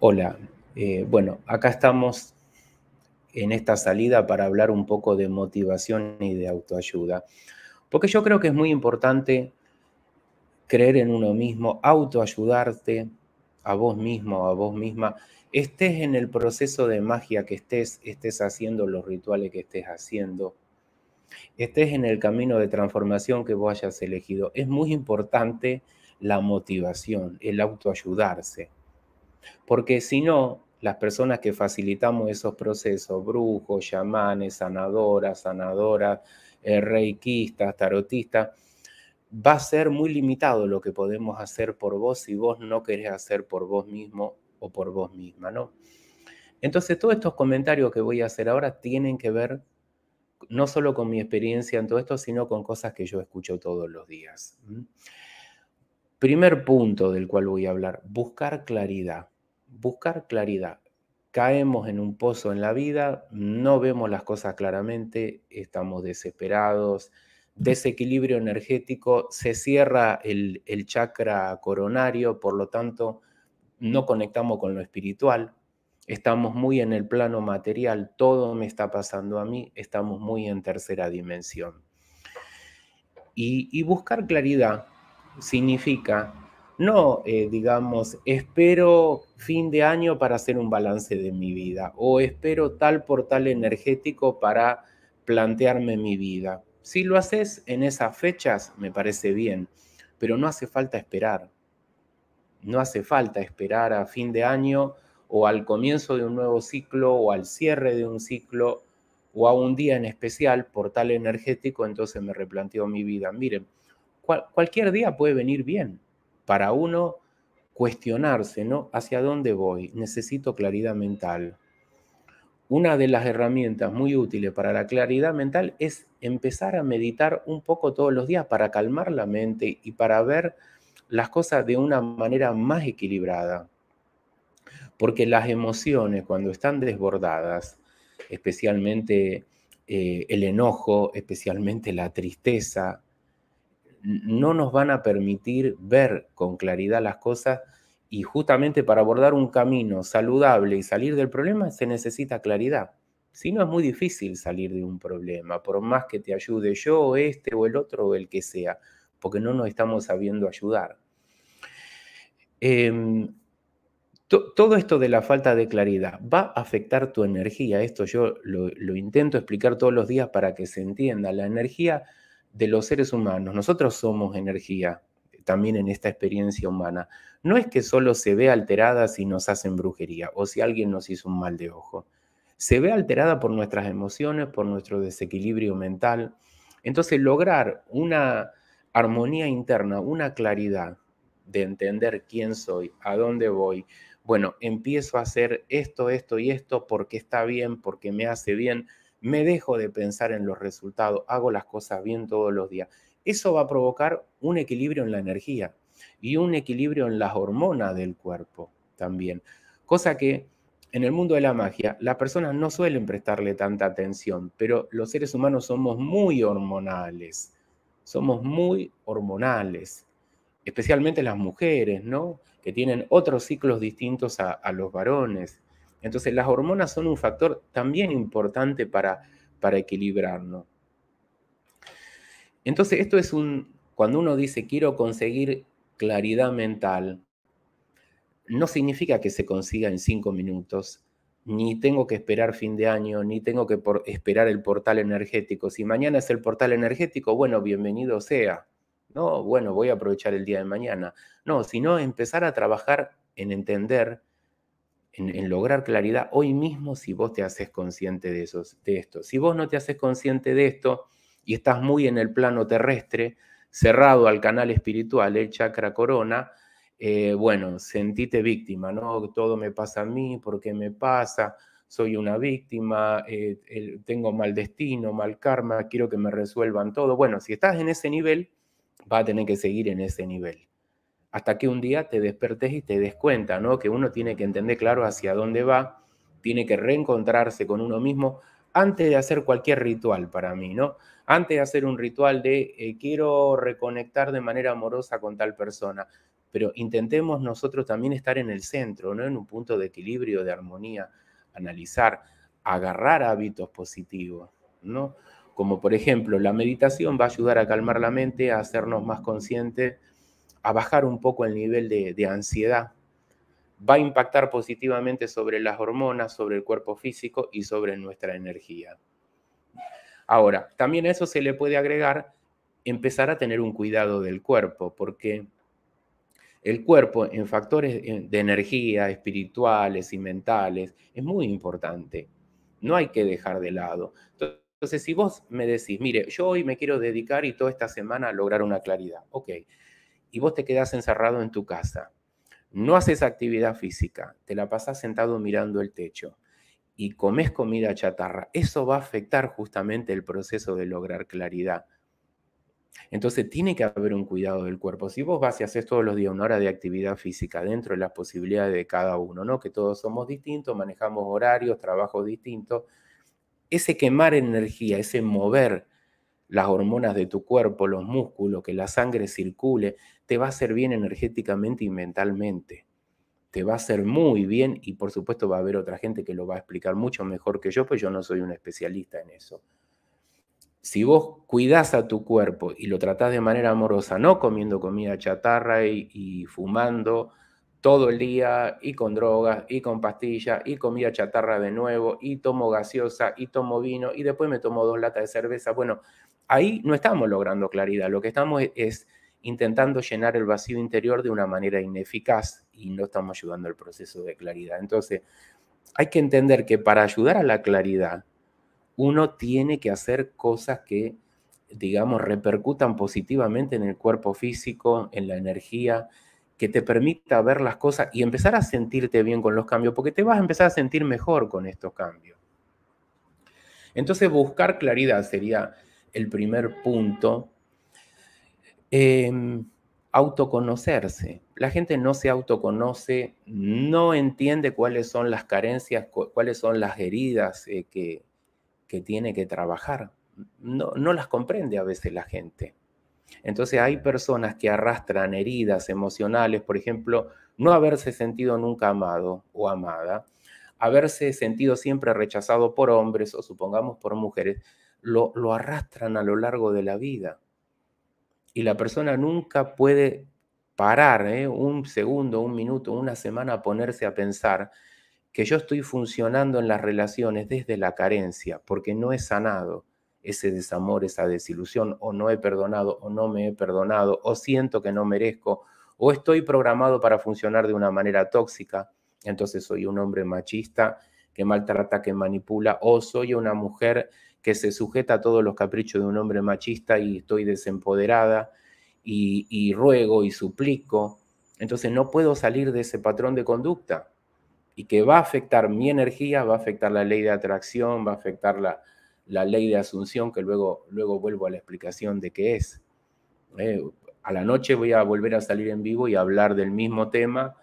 Hola, eh, bueno, acá estamos en esta salida para hablar un poco de motivación y de autoayuda, porque yo creo que es muy importante creer en uno mismo, autoayudarte a vos mismo, a vos misma, estés en el proceso de magia que estés, estés haciendo los rituales que estés haciendo, estés en el camino de transformación que vos hayas elegido. Es muy importante la motivación, el autoayudarse. Porque si no, las personas que facilitamos esos procesos, brujos, chamanes, sanadoras, sanadoras, eh, reikistas, tarotistas, va a ser muy limitado lo que podemos hacer por vos si vos no querés hacer por vos mismo o por vos misma, ¿no? Entonces, todos estos comentarios que voy a hacer ahora tienen que ver no solo con mi experiencia en todo esto, sino con cosas que yo escucho todos los días. Primer punto del cual voy a hablar, buscar claridad. Buscar claridad. Caemos en un pozo en la vida, no vemos las cosas claramente, estamos desesperados, desequilibrio energético, se cierra el, chakra coronario, por lo tanto no conectamos con lo espiritual, estamos muy en el plano material, todo me está pasando a mí, estamos muy en tercera dimensión. Y, y buscar claridad significa no, eh, digamos, espero fin de año para hacer un balance de mi vida o espero tal portal energético para plantearme mi vida. Si lo haces en esas fechas, me parece bien, pero no hace falta esperar. No hace falta esperar a fin de año o al comienzo de un nuevo ciclo o al cierre de un ciclo o a un día en especial, portal energético, entonces me replanteo mi vida. Miren, cualquier día puede venir bien para uno cuestionarse, ¿no? ¿Hacia dónde voy? Necesito claridad mental. Una de las herramientas muy útiles para la claridad mental es empezar a meditar un poco todos los días para calmar la mente y para ver las cosas de una manera más equilibrada. Porque las emociones cuando están desbordadas, especialmente eh, el enojo, especialmente la tristeza, no nos van a permitir ver con claridad las cosas y justamente para abordar un camino saludable y salir del problema se necesita claridad. Si no es muy difícil salir de un problema, por más que te ayude yo, este o el otro o el que sea, porque no nos estamos sabiendo ayudar. Em, todo esto de la falta de claridad va a afectar tu energía. Esto yo lo intento explicar todos los días para que se entienda. La energía de los seres humanos. Nosotros somos energía eh, también en esta experiencia humana. No es que solo se ve alterada si nos hacen brujería o si alguien nos hizo un mal de ojo. Se ve alterada por nuestras emociones, por nuestro desequilibrio mental. Entonces, lograr una armonía interna, una claridad de entender quién soy, a dónde voy, bueno, empiezo a hacer esto, esto y esto porque está bien, porque me hace bien, me dejo de pensar en los resultados, hago las cosas bien todos los días. Eso va a provocar un equilibrio en la energía y un equilibrio en las hormonas del cuerpo también. Cosa que en el mundo de la magia las personas no suelen prestarle tanta atención, pero los seres humanos somos muy hormonales, somos muy hormonales, especialmente las mujeres, ¿no? Que tienen otros ciclos distintos a, a los varones. Entonces las hormonas son un factor también importante para, para equilibrarnos. Entonces esto es un, cuando uno dice quiero conseguir claridad mental, no significa que se consiga en cinco minutos, ni tengo que esperar fin de año, ni tengo que esperar el portal energético. Si mañana es el portal energético, bueno, bienvenido sea. No, bueno, voy a aprovechar el día de mañana. No, sino empezar a trabajar en entender en, lograr claridad hoy mismo si vos te haces consciente de, esos, de esto. Si vos no te haces consciente de esto y estás muy en el plano terrestre, cerrado al canal espiritual, el chakra corona, eh, bueno, sentite víctima, ¿no? Todo me pasa a mí, ¿por qué me pasa? Soy una víctima, eh, tengo mal destino, mal karma, quiero que me resuelvan todo. Bueno, si estás en ese nivel, va a tener que seguir en ese nivel hasta que un día te despertes y te des cuenta, ¿no? Que uno tiene que entender claro hacia dónde va, tiene que reencontrarse con uno mismo antes de hacer cualquier ritual para mí, ¿no? Antes de hacer un ritual de eh, quiero reconectar de manera amorosa con tal persona, pero intentemos nosotros también estar en el centro, ¿no? En un punto de equilibrio, de armonía, analizar, agarrar hábitos positivos, ¿no? Como por ejemplo, la meditación va a ayudar a calmar la mente, a hacernos más conscientes a bajar un poco el nivel de, ansiedad, va a impactar positivamente sobre las hormonas, sobre el cuerpo físico y sobre nuestra energía. Ahora, también a eso se le puede agregar empezar a tener un cuidado del cuerpo, porque el cuerpo en factores eh, de energía espirituales y mentales es muy importante. No hay que dejar de lado. Entonces, si vos me decís, mire, yo hoy me quiero dedicar y toda esta semana a lograr una claridad, ok, y vos te quedás encerrado en tu casa, no haces actividad física, te la pasás sentado mirando el techo y comes comida chatarra, eso va a afectar justamente el proceso de lograr claridad. Entonces tiene que haber un cuidado del cuerpo. Si vos vas y haces todos los días una hora de actividad física dentro de las posibilidades de cada uno, ¿no? Que todos somos distintos, manejamos horarios, trabajos distintos, ese quemar energía, ese mover las hormonas de tu cuerpo, los músculos, que la sangre circule, te va a hacer bien energéticamente y mentalmente. Te va a hacer muy bien y por supuesto va a haber otra gente que lo va a explicar mucho mejor que yo, pues yo no soy un especialista en eso. Si vos cuidás a tu cuerpo y lo tratás de manera amorosa, no comiendo comida chatarra y, y fumando todo el día y con drogas y con pastillas y comida chatarra de nuevo y tomo gaseosa y tomo vino y después me tomo dos latas de cerveza, bueno, ahí no estamos logrando claridad, lo que estamos e-, es, intentando llenar el vacío interior de una manera ineficaz y no estamos ayudando al proceso de claridad. Entonces, hay que entender que para ayudar a la claridad, uno tiene que hacer cosas que, digamos, repercutan positivamente en el cuerpo físico, en la energía, que te permita ver las cosas y empezar a sentirte bien con los cambios, porque te vas a empezar a sentir mejor con estos cambios. Entonces, buscar claridad sería el primer punto, em, autoconocerse. La gente no se autoconoce, no entiende cuáles son las carencias, cuáles son las heridas eh, que, tiene que trabajar. No, no las comprende a veces la gente. Entonces hay personas que arrastran heridas emocionales, por ejemplo, no haberse sentido nunca amado o amada, haberse sentido siempre rechazado por hombres o supongamos por mujeres, lo, arrastran a lo largo de la vida. Y la persona nunca puede parar ¿eh? un segundo, un minuto, una semana a ponerse a pensar que yo estoy funcionando en las relaciones desde la carencia, porque no he sanado ese desamor, esa desilusión, o no he perdonado, o no me he perdonado, o siento que no merezco, o estoy programado para funcionar de una manera tóxica, entonces soy un hombre machista que maltrata, que manipula, o soy una mujer que se sujeta a todos los caprichos de un hombre machista y estoy desempoderada y, ruego y suplico. Entonces no puedo salir de ese patrón de conducta y que va a afectar mi energía, va a afectar la ley de atracción, va a afectar la, ley de asunción, que luego, luego vuelvo a la explicación de qué es. Eh, a la noche voy a volver a salir en vivo y hablar del mismo tema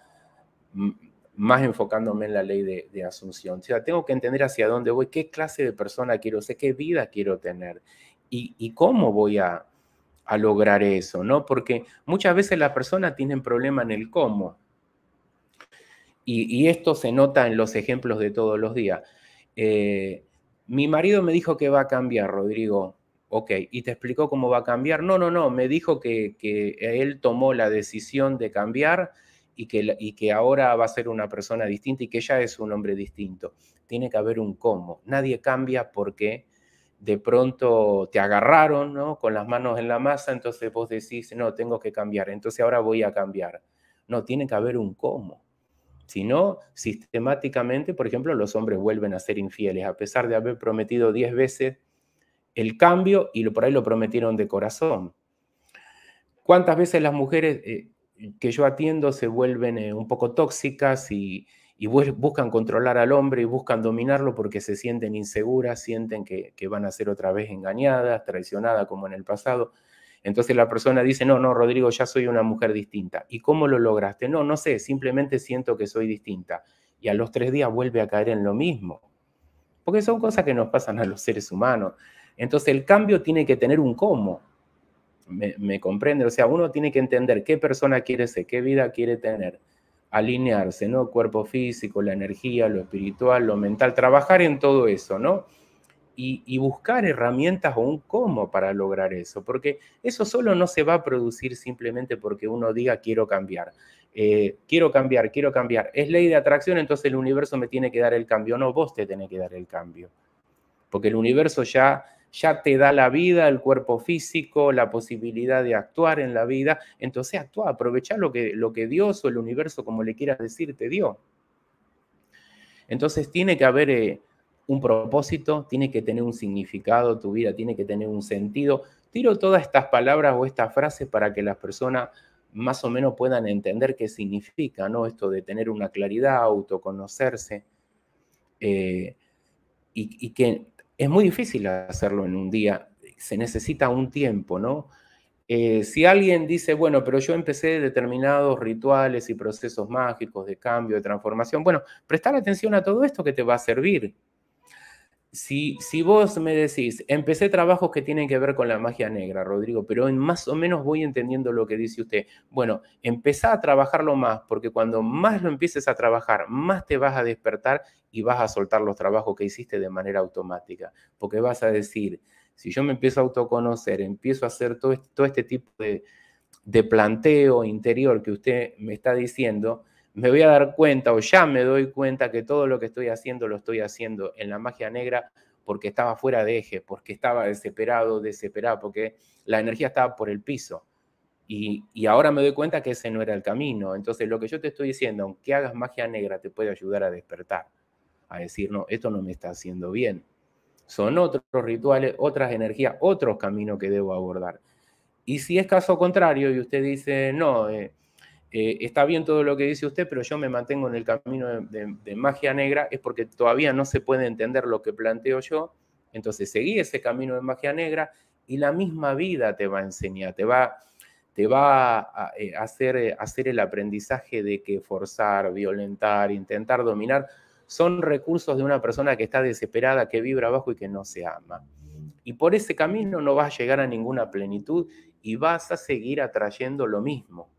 más enfocándome en la ley de, asunción. O sea, tengo que entender hacia dónde voy, qué clase de persona quiero ser, qué vida quiero tener y, cómo voy a, lograr eso, ¿no? Porque muchas veces las personas tienen problema en el cómo. Y, esto se nota en los ejemplos de todos los días. Eh, mi marido me dijo que va a cambiar, Rodrigo. Ok, ¿y te explicó cómo va a cambiar? No, no, no, me dijo que él tomó la decisión de cambiar y que, y que ahora va a ser una persona distinta y que ya es un hombre distinto. Tiene que haber un cómo. Nadie cambia porque de pronto te agarraron con las manos en la masa, entonces vos decís, no, tengo que cambiar, entonces ahora voy a cambiar. No, tiene que haber un cómo. Si no, sistemáticamente, por ejemplo, los hombres vuelven a ser infieles, a pesar de haber prometido diez veces el cambio y por ahí lo prometieron de corazón. ¿Cuántas veces las mujeres eh, que yo atiendo se vuelven eh, un poco tóxicas y, buscan controlar al hombre y buscan dominarlo porque se sienten inseguras, sienten que, que, van a ser otra vez engañadas, traicionadas como en el pasado. Entonces la persona dice, no, no, Rodrigo, ya soy una mujer distinta. ¿Y cómo lo lograste? No, no sé, simplemente siento que soy distinta. Y a los tres días vuelve a caer en lo mismo. Porque son cosas que nos pasan a los seres humanos. Entonces el cambio tiene que tener un cómo me, comprende. O sea, uno tiene que entender qué persona quiere ser, qué vida quiere tener, alinearse, ¿no? Cuerpo físico, la energía, lo espiritual, lo mental, trabajar en todo eso, ¿no? Y, buscar herramientas o un cómo para lograr eso, porque eso solo no se va a producir simplemente porque uno diga quiero cambiar, eh, quiero cambiar, quiero cambiar. Es ley de atracción, entonces el universo me tiene que dar el cambio, no, vos te tenés que dar el cambio, porque el universo ya ya te da la vida, el cuerpo físico, la posibilidad de actuar en la vida. Entonces actúa, aprovecha lo que, lo que Dios o el universo, como le quieras decir, te dio. Entonces tiene que haber eh, un propósito, tiene que tener un significado tu vida, tiene que tener un sentido. Tiro todas estas palabras o estas frases para que las personas más o menos puedan entender qué significa, ¿no? Esto de tener una claridad, autoconocerse, eh, y, que es muy difícil hacerlo en un día, se necesita un tiempo, ¿no? Eh, si alguien dice, bueno, pero yo empecé determinados rituales y procesos mágicos de cambio, de transformación, bueno, prestar atención a todo esto que te va a servir si, vos me decís, empecé trabajos que tienen que ver con la magia negra, Rodrigo, pero en más o menos voy entendiendo lo que dice usted. Bueno, empezá a trabajarlo más, porque cuando más lo empieces a trabajar, más te vas a despertar y vas a soltar los trabajos que hiciste de manera automática, porque vas a decir, si yo me empiezo a autoconocer, empiezo a hacer todo este, todo este tipo de planteo interior que usted me está diciendo, me voy a dar cuenta o ya me doy cuenta que todo lo que estoy haciendo lo estoy haciendo en la magia negra porque estaba fuera de eje, porque estaba desesperado, desesperado, porque la energía estaba por el piso. Y, ahora me doy cuenta que ese no era el camino. Entonces, lo que yo te estoy diciendo, aunque hagas magia negra, te puede ayudar a despertar, a decir, no, esto no me está haciendo bien. Son otros rituales, otras energías, otros caminos que debo abordar. Y si es caso contrario y usted dice, no, eh, eh, está bien todo lo que dice usted, pero yo me mantengo en el camino de, magia negra, es porque todavía no se puede entender lo que planteo yo, entonces seguí ese camino de magia negra y la misma vida te va a enseñar, te va, te va a, eh, hacer, eh, hacer el aprendizaje de que forzar, violentar, intentar dominar, son recursos de una persona que está desesperada, que vibra abajo y que no se ama. Y por ese camino no vas a llegar a ninguna plenitud y vas a seguir atrayendo lo mismo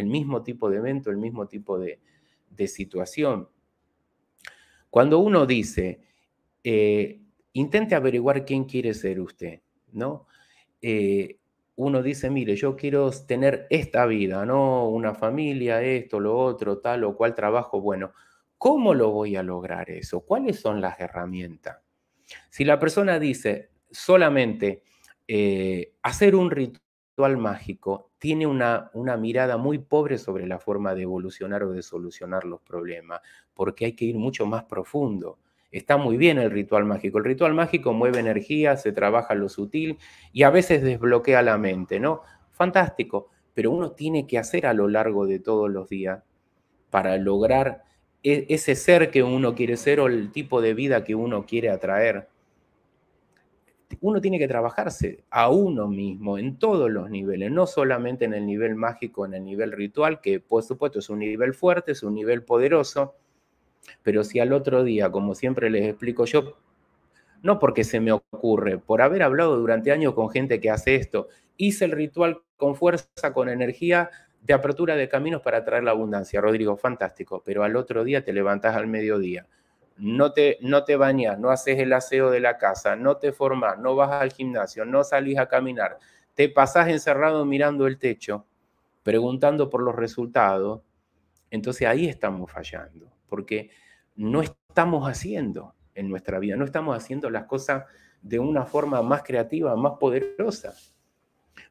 el mismo tipo de evento, el mismo tipo de, situación. Cuando uno dice, eh, intente averiguar quién quiere ser usted, ¿no? Eh, uno dice, mire, yo quiero tener esta vida, ¿no? Una familia, esto, lo otro, tal o cual trabajo. Bueno, ¿cómo lo voy a lograr eso? ¿Cuáles son las herramientas? Si la persona dice solamente eh, hacer un ritual, ritual mágico tiene una, una mirada muy pobre sobre la forma de evolucionar o de solucionar los problemas, porque hay que ir mucho más profundo. Está muy bien el ritual mágico. El ritual mágico mueve energía, se trabaja lo sutil y a veces desbloquea la mente, ¿no? Fantástico, pero uno tiene que hacer a lo largo de todos los días para lograr e, ese ser que uno quiere ser o el tipo de vida que uno quiere atraer uno tiene que trabajarse a uno mismo en todos los niveles, no solamente en el nivel mágico, en el nivel ritual, que por supuesto es un nivel fuerte, es un nivel poderoso, pero si al otro día, como siempre les explico yo, no porque se me ocurre, por haber hablado durante años con gente que hace esto, hice el ritual con fuerza, con energía de apertura de caminos para traer la abundancia. Rodrigo, fantástico, pero al otro día te levantás al mediodía no te, no te bañas, no haces el aseo de la casa, no te formas, no vas al gimnasio, no salís a caminar, te pasás encerrado mirando el techo, preguntando por los resultados, entonces ahí estamos fallando, porque no estamos haciendo en nuestra vida, no estamos haciendo las cosas de una forma más creativa, más poderosa.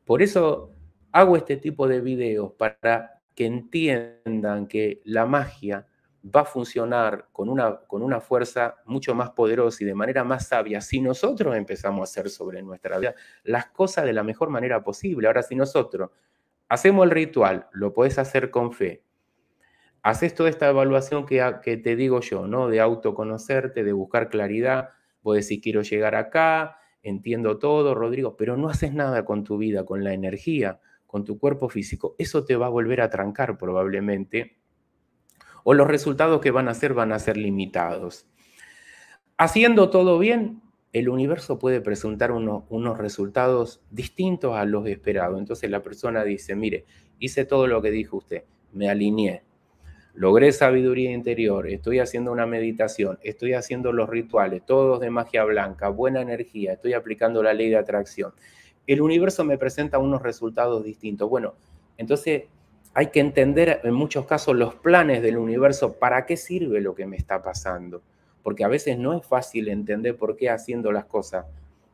Por eso hago este tipo de videos para que entiendan que la magia va a funcionar con una, con una fuerza mucho más poderosa y de manera más sabia si nosotros empezamos a hacer sobre nuestra vida las cosas de la mejor manera posible. Ahora, si nosotros hacemos el ritual, lo podés hacer con fe, haces toda esta evaluación que, te digo yo, ¿no? De autoconocerte, de buscar claridad, vos decir quiero llegar acá, entiendo todo, Rodrigo, pero no haces nada con tu vida, con la energía, con tu cuerpo físico, eso te va a volver a trancar probablemente o los resultados que van a ser van a ser limitados. Haciendo todo bien, el universo puede presentar unos resultados distintos a los esperados. Entonces la persona dice, mire, hice todo lo que dijo usted, me alineé, logré sabiduría interior, estoy haciendo una meditación, estoy haciendo los rituales, todos de magia blanca, buena energía, estoy aplicando la ley de atracción. El universo me presenta unos resultados distintos. Bueno, entonces hay que entender en muchos casos los planes del universo, para qué sirve lo que me está pasando. Porque a veces no es fácil entender por qué haciendo las cosas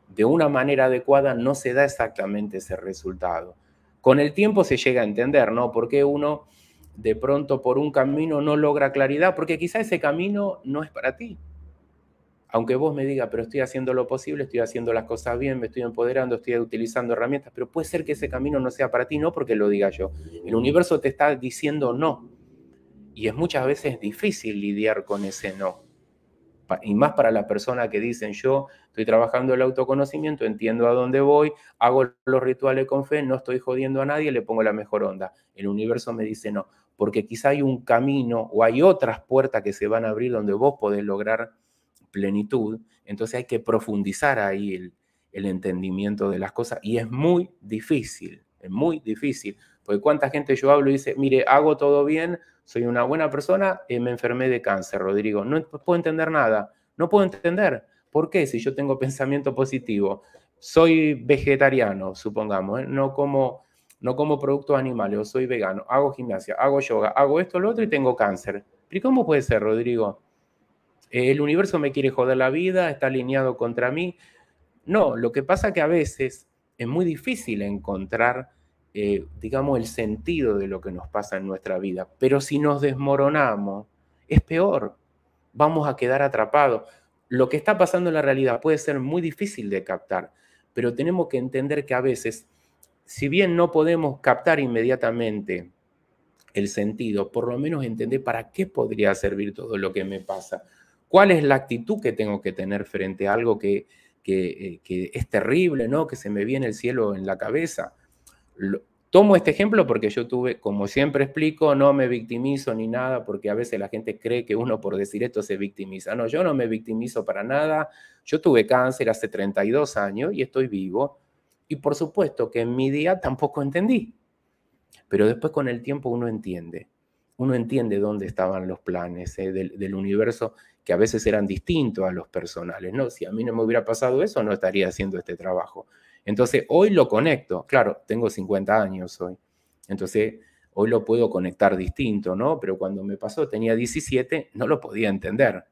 de una manera adecuada no se da exactamente ese resultado. Con el tiempo se llega a entender, ¿no? Por qué uno de pronto por un camino no logra claridad, porque quizá ese camino no es para ti aunque vos me digas, pero estoy haciendo lo posible, estoy haciendo las cosas bien, me estoy empoderando, estoy utilizando herramientas, pero puede ser que ese camino no sea para ti, no porque lo diga yo. El universo te está diciendo no. Y es muchas veces difícil lidiar con ese no. Y más para la persona que dicen, yo estoy trabajando el autoconocimiento, entiendo a dónde voy, hago los rituales con fe, no estoy jodiendo a nadie, le pongo la mejor onda. El universo me dice no, porque quizá hay un camino o hay otras puertas que se van a abrir donde vos podés lograr plenitud, entonces hay que profundizar ahí el, entendimiento de las cosas y es muy difícil, es muy difícil, porque cuánta gente yo hablo y dice, mire, hago todo bien, soy una buena persona, y eh, me enfermé de cáncer, Rodrigo, no puedo entender nada, no puedo entender, ¿por qué si yo tengo pensamiento positivo? Soy vegetariano, supongamos, ¿eh? no como no como productos animales, o soy vegano, hago gimnasia, hago yoga, hago esto, lo otro y tengo cáncer. ¿Y cómo puede ser, Rodrigo? el universo me quiere joder la vida, está alineado contra mí. No, lo que pasa que a veces es muy difícil encontrar, eh, digamos, el sentido de lo que nos pasa en nuestra vida. Pero si nos desmoronamos, es peor. Vamos a quedar atrapados. Lo que está pasando en la realidad puede ser muy difícil de captar, pero tenemos que entender que a veces, si bien no podemos captar inmediatamente el sentido, por lo menos entender para qué podría servir todo lo que me pasa ¿Cuál es la actitud que tengo que tener frente a algo que, que, eh, es terrible, ¿no? que se me viene el cielo en la cabeza? tomo este ejemplo porque yo tuve, como siempre explico, no me victimizo ni nada, porque a veces la gente cree que uno por decir esto se victimiza. No, yo no me victimizo para nada. Yo tuve cáncer hace 32 años y estoy vivo. Y por supuesto que en mi día tampoco entendí. Pero después con el tiempo uno entiende. Uno entiende dónde estaban los planes eh, del, del universo que a veces eran distintos a los personales, ¿no? Si a mí no me hubiera pasado eso, no estaría haciendo este trabajo. Entonces, hoy lo conecto, claro, tengo 50 años hoy, entonces hoy lo puedo conectar distinto, ¿no? Pero cuando me pasó, tenía 17, no lo podía entender.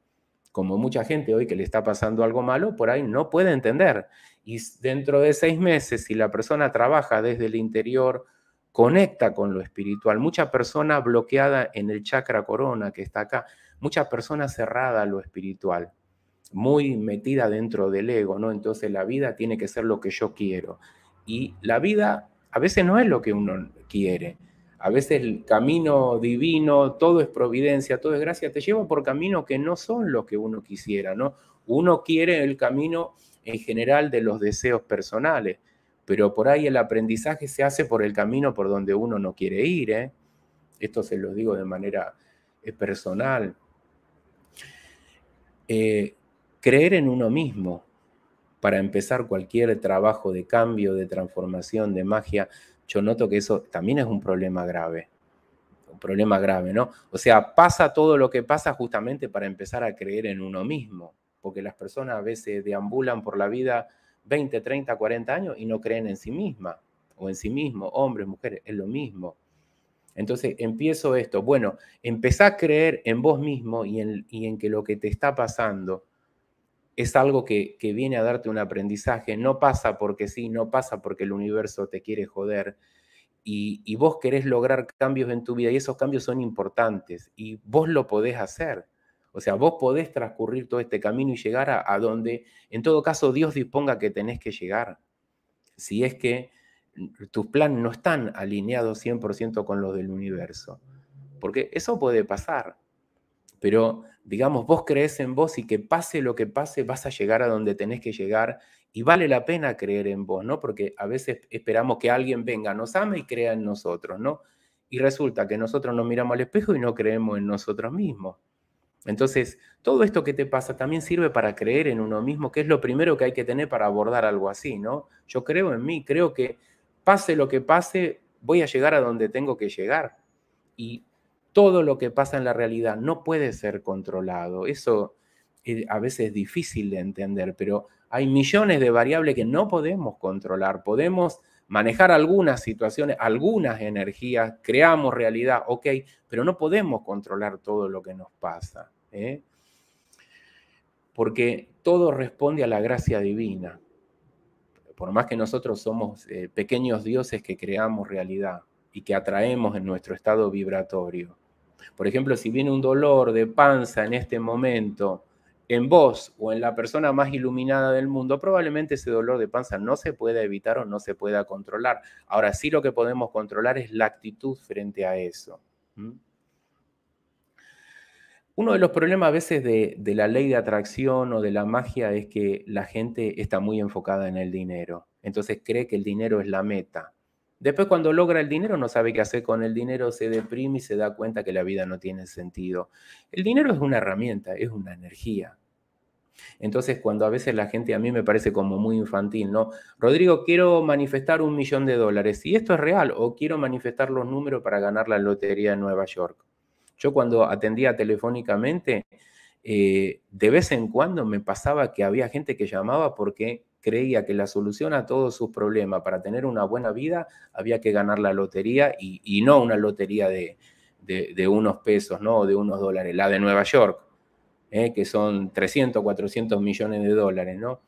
Como mucha gente hoy que le está pasando algo malo, por ahí no puede entender. Y dentro de seis meses, si la persona trabaja desde el interior, conecta con lo espiritual. Mucha persona bloqueada en el chakra corona que está acá, Muchas personas cerrada a lo espiritual, muy metida dentro del ego, ¿no? Entonces la vida tiene que ser lo que yo quiero. Y la vida a veces no es lo que uno quiere. A veces el camino divino, todo es providencia, todo es gracia, te lleva por caminos que no son los que uno quisiera, ¿no? Uno quiere el camino en general de los deseos personales, pero por ahí el aprendizaje se hace por el camino por donde uno no quiere ir, ¿eh? Esto se lo digo de manera eh, personal. Eh, creer en uno mismo para empezar cualquier trabajo de cambio, de transformación, de magia, yo noto que eso también es un problema grave. Un problema grave, ¿no? O sea, pasa todo lo que pasa justamente para empezar a creer en uno mismo, porque las personas a veces deambulan por la vida 20, 30, 40 años y no creen en sí misma o en sí mismo, hombres, mujeres, es lo mismo. Entonces empiezo esto. Bueno, empezá a creer en vos mismo y en, que lo que te está pasando es algo que, viene a darte un aprendizaje. No pasa porque sí, no pasa porque el universo te quiere joder. Y, vos querés lograr cambios en tu vida y esos cambios son importantes y vos lo podés hacer. O sea, vos podés transcurrir todo este camino y llegar a donde, en todo caso, Dios disponga que tenés que llegar. Si es que tus planes no están alineados 100% con los del universo. Porque eso puede pasar. Pero, digamos, vos crees en vos y que pase lo que pase, vas a llegar a donde tenés que llegar y vale la pena creer en vos, ¿no? Porque a veces esperamos que alguien venga, nos ame y crea en nosotros, ¿no? Y resulta que nosotros nos miramos al espejo y no creemos en nosotros mismos. Entonces, todo esto que te pasa también sirve para creer en uno mismo, que es lo primero que hay que tener para abordar algo así, ¿no? Yo creo en mí, creo que pase lo que pase, voy a llegar a donde tengo que llegar. Y todo lo que pasa en la realidad no puede ser controlado. Eso eh, a veces es difícil de entender, pero hay millones de variables que no podemos controlar. Podemos manejar algunas situaciones, algunas energías, creamos realidad, ok, pero no podemos controlar todo lo que nos pasa. ¿eh? Porque todo responde a la gracia divina por más que nosotros somos eh, pequeños dioses que creamos realidad y que atraemos en nuestro estado vibratorio. Por ejemplo, si viene un dolor de panza en este momento, en vos o en la persona más iluminada del mundo, probablemente ese dolor de panza no se pueda evitar o no se pueda controlar. Ahora sí lo que podemos controlar es la actitud frente a eso. Uno de los problemas a veces de, la ley de atracción o de la magia es que la gente está muy enfocada en el dinero. Entonces cree que el dinero es la meta. Después cuando logra el dinero no sabe qué hacer con el dinero, se deprime y se da cuenta que la vida no tiene sentido. El dinero es una herramienta, es una energía. Entonces, cuando a veces la gente a mí me parece como muy infantil, ¿no? Rodrigo, quiero manifestar un millón de dólares, y esto es real, o quiero manifestar los números para ganar la lotería en Nueva York. Yo cuando atendía telefónicamente, eh, de vez en cuando me pasaba que había gente que llamaba porque creía que la solución a todos sus problemas para tener una buena vida había que ganar la lotería y, no una lotería de, unos pesos, no de unos dólares, la de Nueva York, eh, que son 300, 400 millones de dólares, ¿no?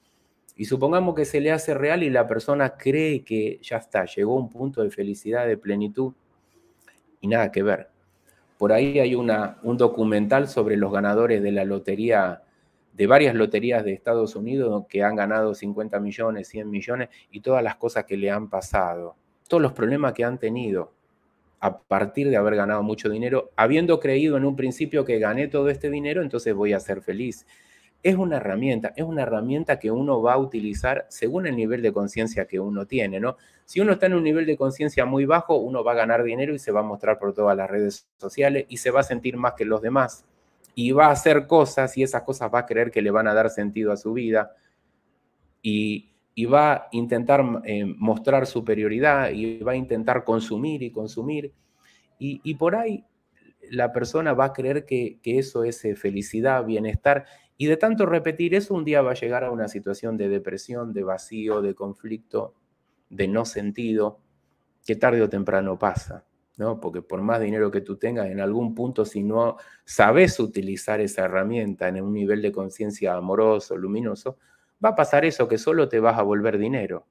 Y supongamos que se le hace real y la persona cree que ya está, llegó a un punto de felicidad, de plenitud, y nada que ver. Por ahí hay un documental sobre los ganadores de la lotería, de varias loterías de Estados Unidos que han ganado 50 millones, 100 millones y todas las cosas que le han pasado, todos los problemas que han tenido a partir de haber ganado mucho dinero, habiendo creído en un principio que gané todo este dinero, entonces voy a ser feliz es una herramienta, es una herramienta que uno va a utilizar según el nivel de conciencia que uno tiene, ¿no? Si uno está en un nivel de conciencia muy bajo, uno va a ganar dinero y se va a mostrar por todas las redes sociales y se va a sentir más que los demás y va a hacer cosas y esas cosas va a creer que le van a dar sentido a su vida y, va a intentar eh, mostrar superioridad y va a intentar consumir y consumir y, por ahí la persona va a creer que, eso es eh, felicidad, bienestar y de tanto repetir eso, un día va a llegar a una situación de depresión, de vacío, de conflicto, de no sentido, que tarde o temprano pasa, ¿no? Porque por más dinero que tú tengas, en algún punto, si no sabes utilizar esa herramienta en un nivel de conciencia amoroso, luminoso, va a pasar eso, que solo te vas a volver dinero,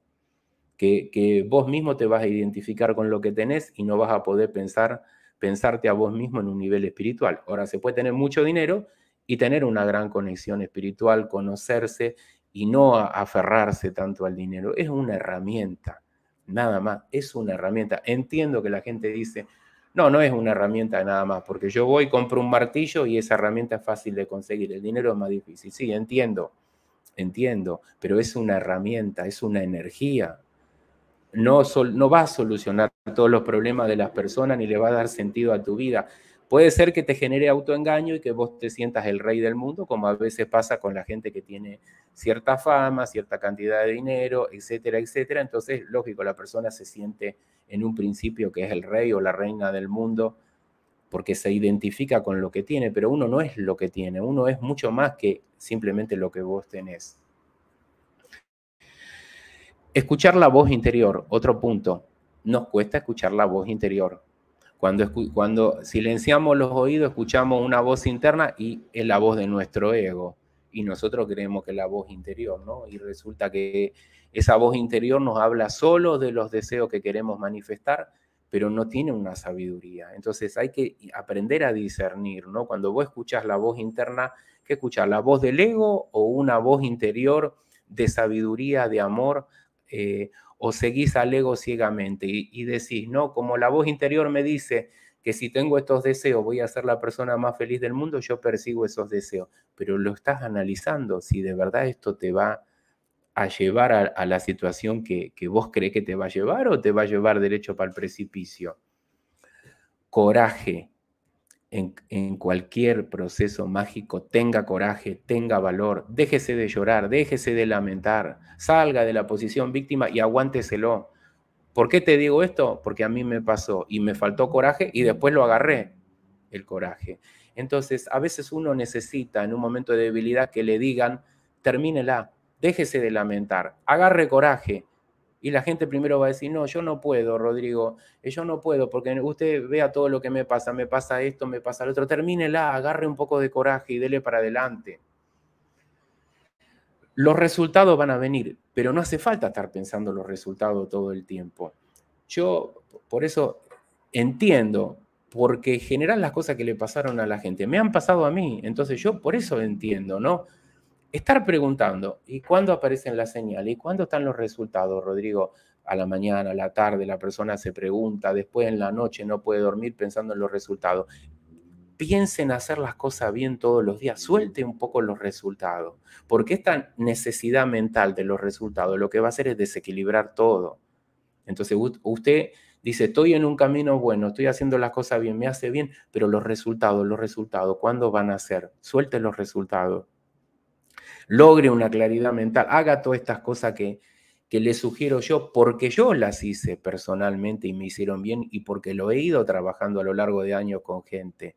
que, vos mismo te vas a identificar con lo que tenés y no vas a poder pensar, pensarte a vos mismo en un nivel espiritual. Ahora, se puede tener mucho dinero y tener una gran conexión espiritual, conocerse y no aferrarse tanto al dinero. Es una herramienta, nada más, es una herramienta. Entiendo que la gente dice, no, no es una herramienta nada más, porque yo voy, compro un martillo y esa herramienta es fácil de conseguir, el dinero es más difícil. Sí, entiendo, entiendo, pero es una herramienta, es una energía. No, no va a solucionar todos los problemas de las personas ni le va a dar sentido a tu vida, Puede ser que te genere autoengaño y que vos te sientas el rey del mundo, como a veces pasa con la gente que tiene cierta fama, cierta cantidad de dinero, etcétera, etcétera. Entonces, lógico, la persona se siente en un principio que es el rey o la reina del mundo porque se identifica con lo que tiene, pero uno no es lo que tiene, uno es mucho más que simplemente lo que vos tenés. Escuchar la voz interior, otro punto. Nos cuesta escuchar la voz interior. Cuando, silenciamos los oídos, escuchamos una voz interna y es la voz de nuestro ego. Y nosotros creemos que es la voz interior, ¿no? Y resulta que esa voz interior nos habla solo de los deseos que queremos manifestar, pero no tiene una sabiduría. Entonces hay que aprender a discernir, ¿no? Cuando vos escuchas la voz interna, ¿qué escuchar? ¿La voz del ego o una voz interior de sabiduría, de amor? Eh, o seguís al ego ciegamente y, decís, no, como la voz interior me dice que si tengo estos deseos voy a ser la persona más feliz del mundo, yo persigo esos deseos, pero lo estás analizando, si de verdad esto te va a llevar a, la situación que, que vos crees que te va a llevar o te va a llevar derecho para el precipicio. Coraje, en, cualquier proceso mágico, tenga coraje, tenga valor, déjese de llorar, déjese de lamentar, salga de la posición víctima y aguánteselo. ¿Por qué te digo esto? Porque a mí me pasó y me faltó coraje y después lo agarré, el coraje. Entonces, a veces uno necesita en un momento de debilidad que le digan, termínela, déjese de lamentar, agarre coraje, y la gente primero va a decir, no, yo no puedo, Rodrigo, eh, yo no puedo, porque usted vea todo lo que me pasa, me pasa esto, me pasa lo otro, termínela, agarre un poco de coraje y dele para adelante. Los resultados van a venir, pero no hace falta estar pensando los resultados todo el tiempo. Yo por eso entiendo porque general las cosas que le pasaron a la gente. Me han pasado a mí, entonces yo por eso entiendo, ¿no? estar preguntando, ¿y cuándo aparecen las señales? ¿Y cuándo están los resultados, Rodrigo? A la mañana, a la tarde, la persona se pregunta, después en la noche no puede dormir pensando en los resultados. Piensen hacer las cosas bien todos los días, suelte un poco los resultados, porque esta necesidad mental de los resultados lo que va a hacer es desequilibrar todo. Entonces usted dice, estoy en un camino bueno, estoy haciendo las cosas bien, me hace bien, pero los resultados, los resultados, ¿cuándo van a ser? Suelte los resultados logre una claridad mental, haga todas estas cosas que, que le sugiero yo porque yo las hice personalmente y me hicieron bien y porque lo he ido trabajando a lo largo de años con gente.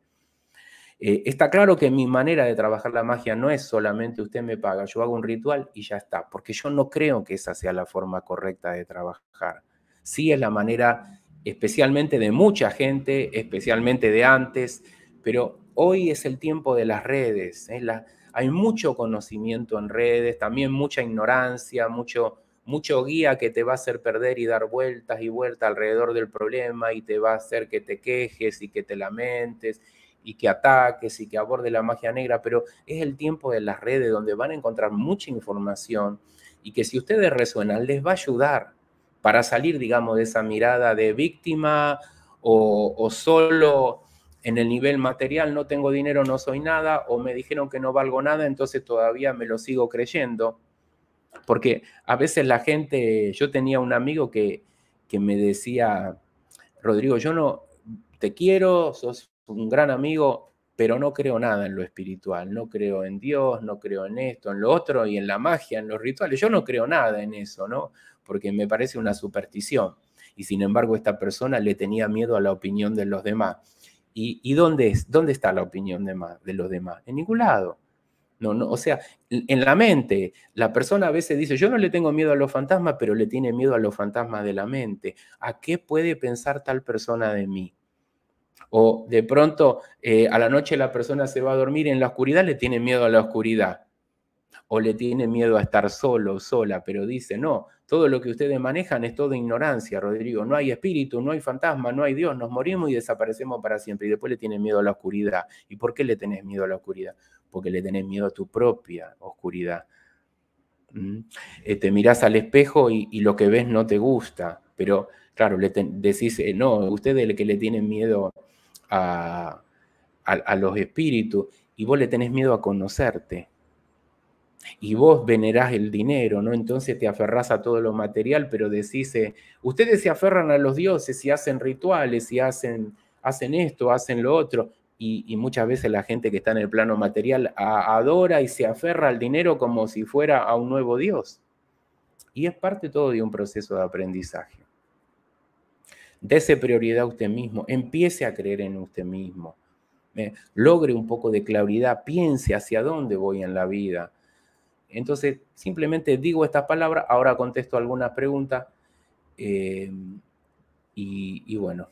Eh, está claro que mi manera de trabajar la magia no es solamente usted me paga, yo hago un ritual y ya está, porque yo no creo que esa sea la forma correcta de trabajar. Sí es la manera especialmente de mucha gente, especialmente de antes, pero hoy es el tiempo de las redes. es La, hay mucho conocimiento en redes, también mucha ignorancia, mucho, mucho guía que te va a hacer perder y dar vueltas y vueltas alrededor del problema y te va a hacer que te quejes y que te lamentes y que ataques y que aborde la magia negra, pero es el tiempo de las redes donde van a encontrar mucha información y que si ustedes resuenan les va a ayudar para salir, digamos, de esa mirada de víctima o, o solo en el nivel material no tengo dinero, no soy nada, o me dijeron que no valgo nada, entonces todavía me lo sigo creyendo. Porque a veces la gente, yo tenía un amigo que, que me decía, Rodrigo, yo no te quiero, sos un gran amigo, pero no creo nada en lo espiritual, no creo en Dios, no creo en esto, en lo otro y en la magia, en los rituales. Yo no creo nada en eso, ¿no? Porque me parece una superstición. Y sin embargo, esta persona le tenía miedo a la opinión de los demás. ¿Y, dónde, es, dónde está la opinión de, de los demás? En ningún lado. No, no, o sea, en la mente, la persona a veces dice, yo no le tengo miedo a los fantasmas, pero le tiene miedo a los fantasmas de la mente. ¿A qué puede pensar tal persona de mí? O de pronto eh, a la noche la persona se va a dormir y en la oscuridad le tiene miedo a la oscuridad o le tiene miedo a estar solo o sola, pero dice, no, todo lo que ustedes manejan es toda ignorancia, Rodrigo, no hay espíritu, no hay fantasma, no hay Dios, nos morimos y desaparecemos para siempre y después le tiene miedo a la oscuridad. ¿Y por qué le tenés miedo a la oscuridad? Porque le tenés miedo a tu propia oscuridad. ¿Mm? te este, mirás al espejo y, lo que ves no te gusta, pero claro, le decís, eh, no, usted es el que le tiene miedo a los espíritus y vos le tenés miedo a conocerte y vos venerás el dinero, ¿no? Entonces te aferrás a todo lo material, pero decís, eh, ustedes se aferran a los dioses y hacen rituales y hacen, hacen esto, hacen lo otro. Y, muchas veces la gente que está en el plano material adora y se aferra al dinero como si fuera a un nuevo Dios. Y es parte todo de un proceso de aprendizaje. Dese prioridad a usted mismo, empiece a creer en usted mismo, eh, logre un poco de claridad, piense hacia dónde voy en la vida, entonces, simplemente digo estas palabras, ahora contesto algunas preguntas eh, y bueno,